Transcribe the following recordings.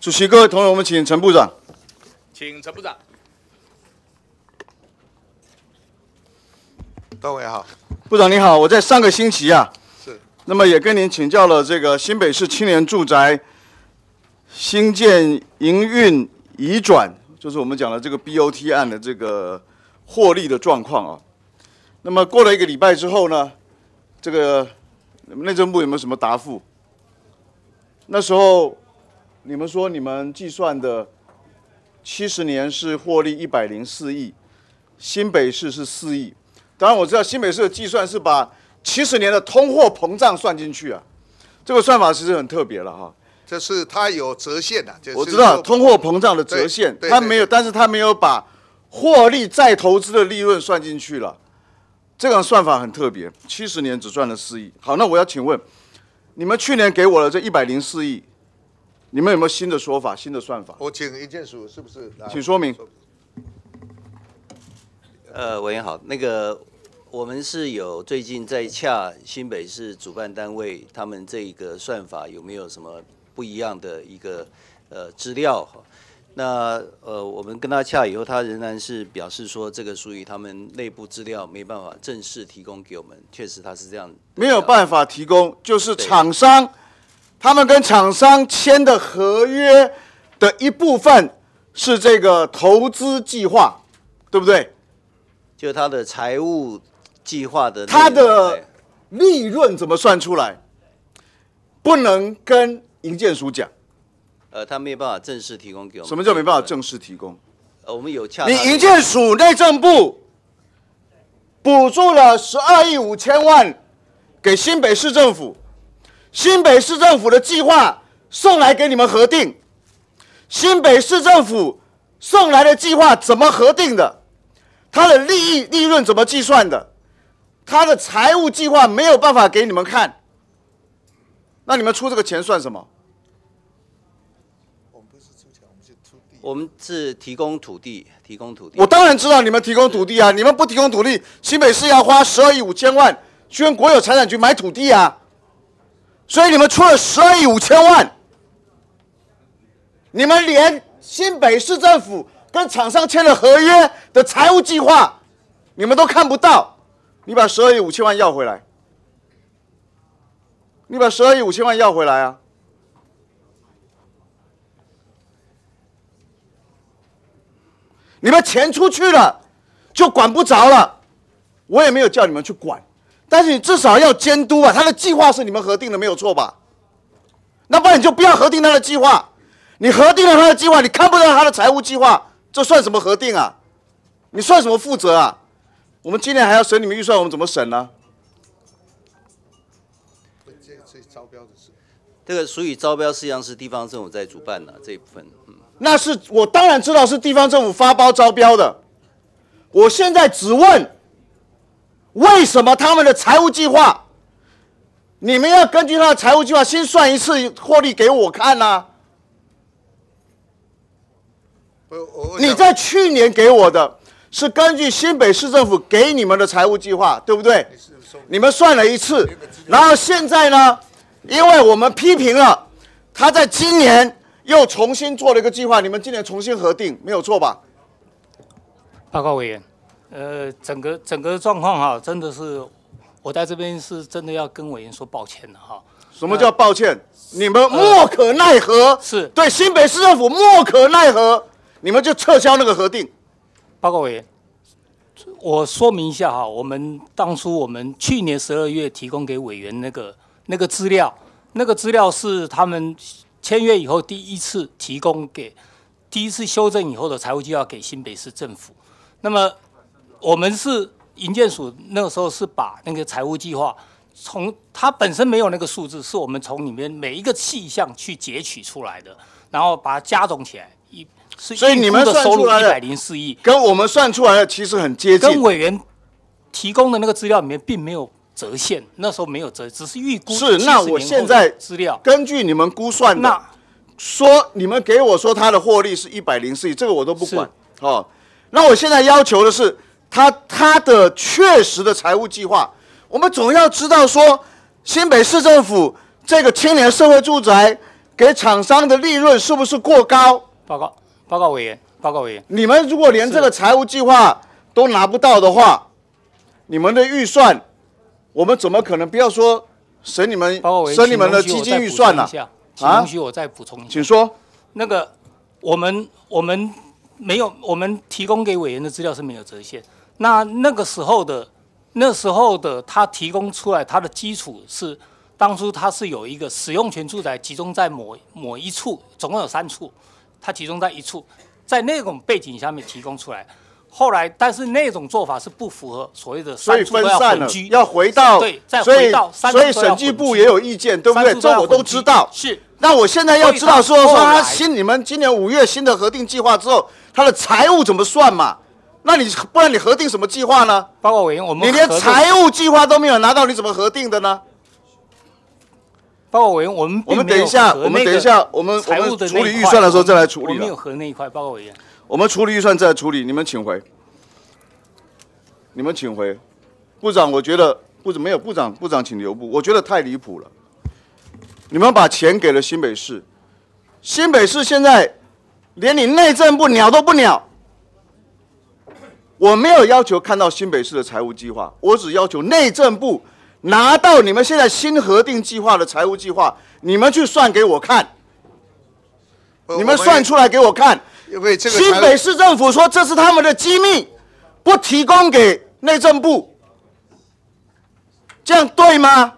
主席、各位同仁，我们请陈部长。请陈部长。各位好，部长你好，我在上个星期啊，是，那么也跟您请教了这个新北市青年住宅，新建营运移转，就是我们讲的这个 BOT 案的这个获利的状况啊。那么过了一个礼拜之后呢，这个内政部有没有什么答复？那时候。你们说你们计算的七十年是获利一百零四亿，新北市是四亿。当然我知道新北市的计算是把七十年的通货膨胀算进去啊，这个算法其实很特别了哈。这是它有折现的，我知道通货膨胀的折现，它没有，但是它没有把获利再投资的利润算进去了，这个算法很特别，七十年只赚了四亿。好，那我要请问，你们去年给我的这一百零四亿。你们有没有新的说法、新的算法？我请一件署是不是？请说明。呃，委员好，那个我们是有最近在洽新北市主办单位，他们这一个算法有没有什么不一样的一个呃资料？那呃，我们跟他洽以后，他仍然是表示说这个属于他们内部资料，没办法正式提供给我们。确实他是这样。没有办法提供，就是厂商。他们跟厂商签的合约的一部分是这个投资计划，对不对？就他的财务计划的。他的利润怎么算出来？不能跟银建署讲。呃，他没有办法正式提供给我们。什么叫没办法正式提供？呃，我们有恰。你银建署内政部补助了十二亿五千万给新北市政府。新北市政府的计划送来给你们核定，新北市政府送来的计划怎么核定的？它的利益利润怎么计算的？它的财务计划没有办法给你们看，那你们出这个钱算什么？我们不是出钱，我们是出地。我们是提供土地，提供土地。我当然知道你们提供土地啊！你们不提供土地，新北市要花十二亿五千万去跟国有财产局买土地啊！所以你们出了十二亿五千万，你们连新北市政府跟厂商签了合约的财务计划，你们都看不到。你把十二亿五千万要回来，你把十二亿五千万要回来啊！你们钱出去了，就管不着了。我也没有叫你们去管。但是你至少要监督啊！他的计划是你们核定的，没有错吧？那不然你就不要核定他的计划。你核定了他的计划，你看不到他的财务计划，这算什么核定啊？你算什么负责啊？我们今年还要审你们预算，我们怎么审呢？本件招标的事，这个所以招标实际上是地方政府在主办的这一部分。嗯，那是我当然知道是地方政府发包招标的。我现在只问。为什么他们的财务计划，你们要根据他的财务计划先算一次获利给我看呢？你在去年给我的是根据新北市政府给你们的财务计划，对不对？你们算了一次，然后现在呢？因为我们批评了，他在今年又重新做了一个计划，你们今年重新核定，没有错吧？报告委员。呃，整个整个状况哈，真的是我在这边是真的要跟委员说抱歉的哈。什么叫抱歉？你们莫可奈何是对新北市政府莫可奈何，你们就撤销那个核定。报告委员，我说明一下哈，我们当初我们去年十二月提供给委员那个那个资料，那个资料是他们签约以后第一次提供给第一次修正以后的财务就要给新北市政府，那么。我们是银监署，那个时候是把那个财务计划从它本身没有那个数字，是我们从里面每一个气象去截取出来的，然后把它加总起来，一所以你们算出来的，一百零四亿跟我们算出来的其实很接近。跟委员提供的那个资料里面并没有折现，那时候没有折，只是预估。是那我现在资料根据你们估算，那说你们给我说他的获利是一百零四亿，这个我都不管哦。那我现在要求的是。他他的确实的财务计划，我们总要知道说新北市政府这个青年社会住宅给厂商的利润是不是过高？报告，报告委员，报告委员，你们如果连这个财务计划都拿不到的话，你们的预算，我们怎么可能不要说省你们省你们的基金预算呢？啊，请允许我再补充一下，请说，那个我们我们没有，我们提供给委员的资料是没有折现。那那个时候的，那时候的，它提供出来，它的基础是当初它是有一个使用权住宅集中在某某一处，总共有三处，它集中在一处，在那种背景下面提供出来。后来，但是那种做法是不符合所谓的，所以分散了，要回到，对，再所以所以审计部也有意见，对不对？这我都知道。是。那我现在要知道，说说他新你们今年五月新的核定计划之后，他的财务怎么算嘛？那你不然你核定什么计划呢？报告委员，我们你连财务计划都没有拿到，你怎么核定的呢？报告委员，我们我们等一下，我们等一下，我们我们处理预算的时候再来处理。我们有核那一块报告委员。我们处理预算再来处理，你们请回。你们请回。部长，我觉得部长没有部长，部长请留步。我觉得太离谱了。你们把钱给了新北市，新北市现在连你内政部鸟都不鸟。我没有要求看到新北市的财务计划，我只要求内政部拿到你们现在新核定计划的财务计划，你们去算给我看，你们算出来给我看。新北市政府说这是他们的机密，不提供给内政部，这样对吗？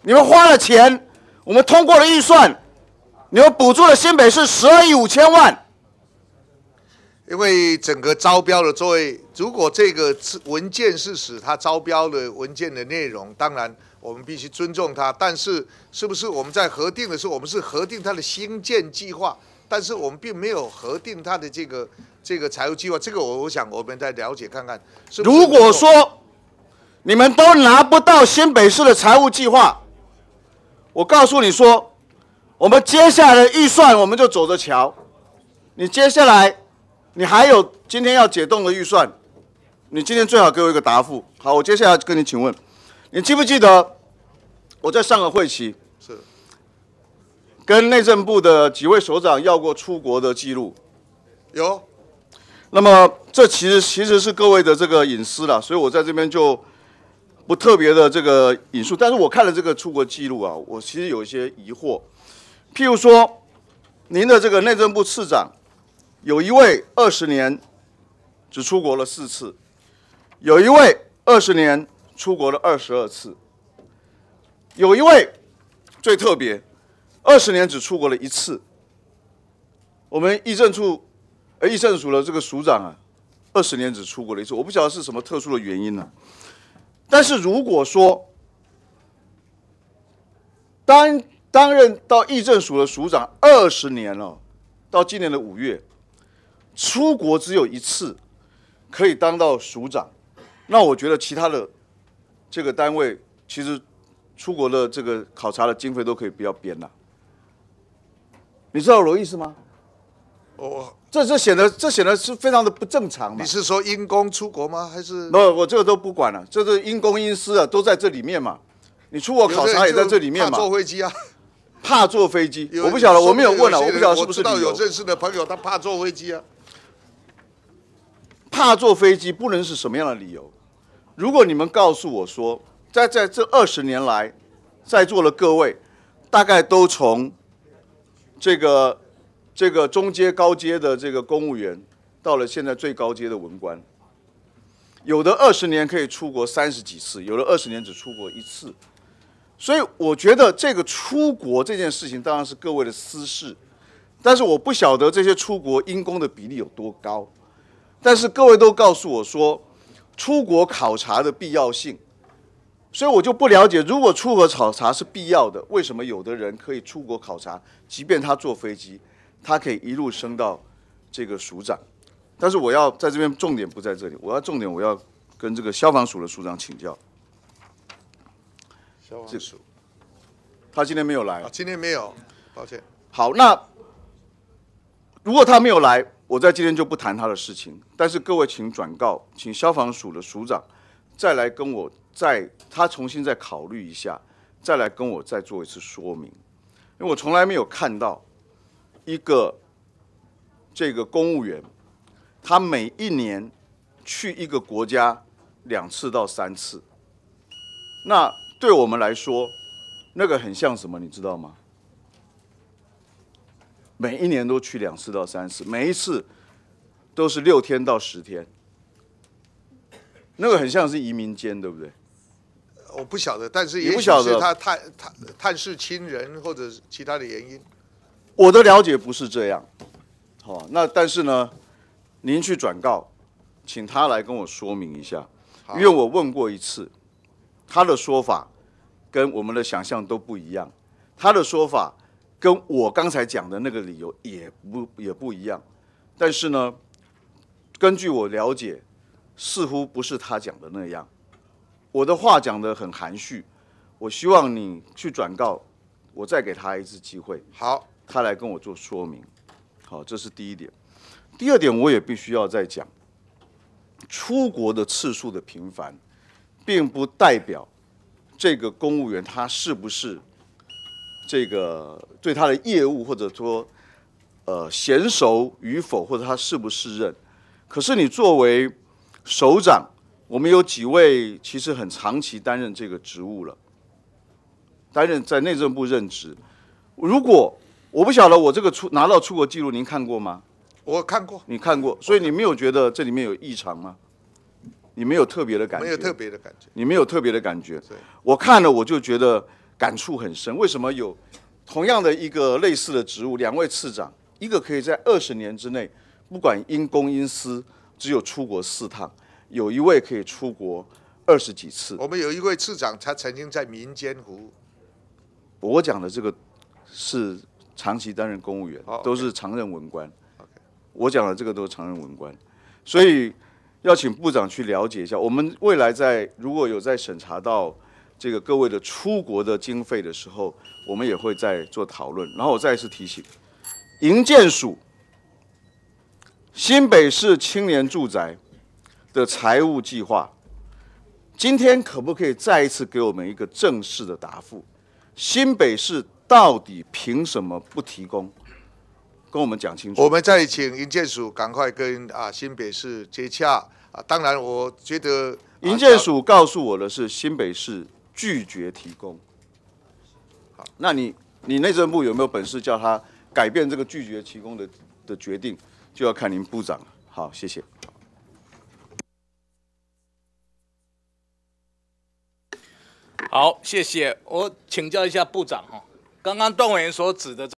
你们花了钱，我们通过了预算，你们补助了新北市十二亿五千万。因为整个招标的作为，如果这个文件是使他招标的文件的内容，当然我们必须尊重他。但是，是不是我们在核定的时候，我们是核定他的新建计划，但是我们并没有核定他的这个这个财务计划？这个我我想我们再了解看看。如果说你们都拿不到新北市的财务计划，我告诉你说，我们接下来的预算我们就走着瞧。你接下来。你还有今天要解冻的预算，你今天最好给我一个答复。好，我接下来跟你请问，你记不记得我在上个会期是跟内政部的几位首长要过出国的记录？有。那么这其实其实是各位的这个隐私了，所以我在这边就不特别的这个引述。但是我看了这个出国记录啊，我其实有一些疑惑，譬如说您的这个内政部次长。有一位二十年只出国了四次，有一位二十年出国了二十二次，有一位最特别，二十年只出国了一次。我们议政处呃议政署的这个署长啊，二十年只出国了一次，我不晓得是什么特殊的原因呢。但是如果说当担任到议政署的署长二十年了，到今年的五月。出国只有一次，可以当到署长，那我觉得其他的这个单位其实出国的这个考察的经费都可以不要编了。你知道我意思吗？我这这显得这显得是非常的不正常。你是说因公出国吗？还是不，我这个都不管了，这是因公因私啊，都在这里面嘛。你出国考察也在这里面嘛。怕坐飞机啊？怕坐飞机？我不晓得，我没有问了，我不晓得是不是有认识的朋友他怕坐飞机啊？怕坐飞机不能是什么样的理由？如果你们告诉我说，在在这二十年来，在座的各位大概都从这个这个中阶、高阶的这个公务员，到了现在最高阶的文官，有的二十年可以出国三十几次，有的二十年只出国一次，所以我觉得这个出国这件事情当然是各位的私事，但是我不晓得这些出国因公的比例有多高。但是各位都告诉我说，出国考察的必要性，所以我就不了解，如果出国考察是必要的，为什么有的人可以出国考察，即便他坐飞机，他可以一路升到这个署长？但是我要在这边重点不在这里，我要重点，我要跟这个消防署的署长请教。消防署，他今天没有来。今天没有，抱歉。好，那如果他没有来。我在今天就不谈他的事情，但是各位请转告，请消防署的署长再来跟我再他重新再考虑一下，再来跟我再做一次说明，因为我从来没有看到一个这个公务员他每一年去一个国家两次到三次，那对我们来说，那个很像什么，你知道吗？每一年都去两次到三次，每一次都是六天到十天，那个很像是移民间，对不对？我不晓得，但是也许是他探探探视亲人或者其他的原因。我的了解不是这样，好，那但是呢，您去转告，请他来跟我说明一下，因为我问过一次，他的说法跟我们的想象都不一样，他的说法。跟我刚才讲的那个理由也不也不一样，但是呢，根据我了解，似乎不是他讲的那样。我的话讲得很含蓄，我希望你去转告，我再给他一次机会。好，他来跟我做说明。好，这是第一点。第二点，我也必须要再讲，出国的次数的频繁，并不代表这个公务员他是不是。这个对他的业务，或者说，呃，娴熟与否，或者他是不是任，可是你作为首长，我们有几位其实很长期担任这个职务了，担任在内政部任职。如果我不晓得，我这个出拿到出国记录，您看过吗？我看过，你看过，所以你没有觉得这里面有异常吗？你没有特别的感觉，没有特别的感觉，你没有特别的感觉。对，我看了我就觉得。感触很深。为什么有同样的一个类似的职务，两位次长，一个可以在二十年之内，不管因公因私，只有出国四趟；有一位可以出国二十几次。我们有一位次长，他曾经在民间服务。我讲的这个是长期担任公务员，都是常任文官。我讲的这个都是常任文官，所以要请部长去了解一下。我们未来在如果有在审查到。这个各位的出国的经费的时候，我们也会在做讨论。然后我再一次提醒，营建署新北市青年住宅的财务计划，今天可不可以再一次给我们一个正式的答复？新北市到底凭什么不提供？跟我们讲清楚。我们再请营建署赶快跟啊新北市接洽啊。当然，我觉得营建署告诉我的是新北市。拒绝提供，好，那你你内政部有没有本事叫他改变这个拒绝提供的的决定，就要看您部长了。好，谢谢。好，谢谢。我请教一下部长哈，刚刚段委员所指的。